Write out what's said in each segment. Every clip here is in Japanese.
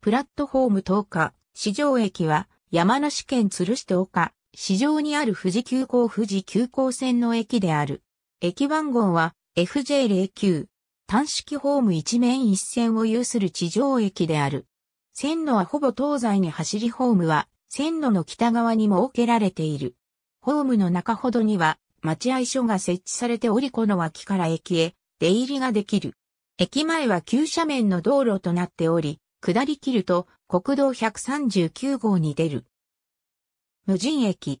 プラットフォーム10日、市場駅は山梨県鶴市10日、市場にある富士急行富士急行線の駅である。駅番号は FJ09。単式ホーム一面一線を有する地上駅である。線路はほぼ東西に走りホームは線路の北側に設けられている。ホームの中ほどには待合所が設置されておりこの脇から駅へ出入りができる。駅前は急斜面の道路となっており、下り切ると国道139号に出る。無人駅。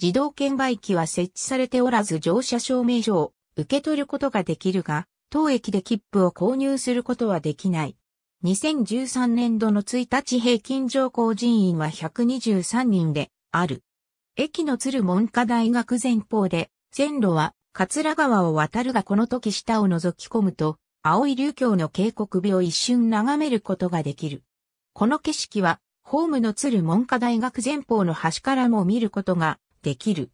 自動券売機は設置されておらず乗車証明書を受け取ることができるが、当駅で切符を購入することはできない。2013年度の1日平均乗降人員は123人である。駅の鶴文科大学前方で線路は桂川を渡るがこの時下を覗き込むと青い流橋の渓谷美を一瞬眺めることができる。この景色は、ホームの鶴文科大学前方の端からも見ることができる。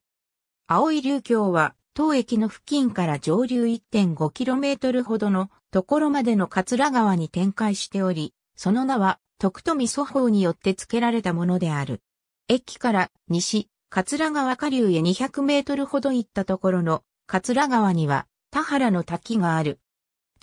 青い流橋は、当駅の付近から上流 1.5km ほどのところまでの桂川に展開しており、その名は、徳富祖法によって付けられたものである。駅から西、桂川下流へ200メートルほど行ったところの、桂川には、田原の滝がある。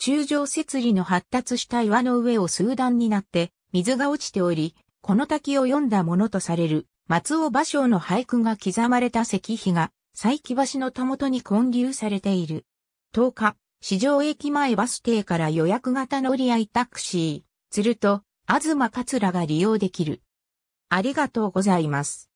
柱状節理の発達した岩の上を数段になって水が落ちており、この滝を読んだものとされる松尾芭蕉の俳句が刻まれた石碑が佐伯橋のたもとに建立されている。10日、市場駅前バス停から予約型乗り合いタクシー、鶴と、東桂が利用できる。ありがとうございます。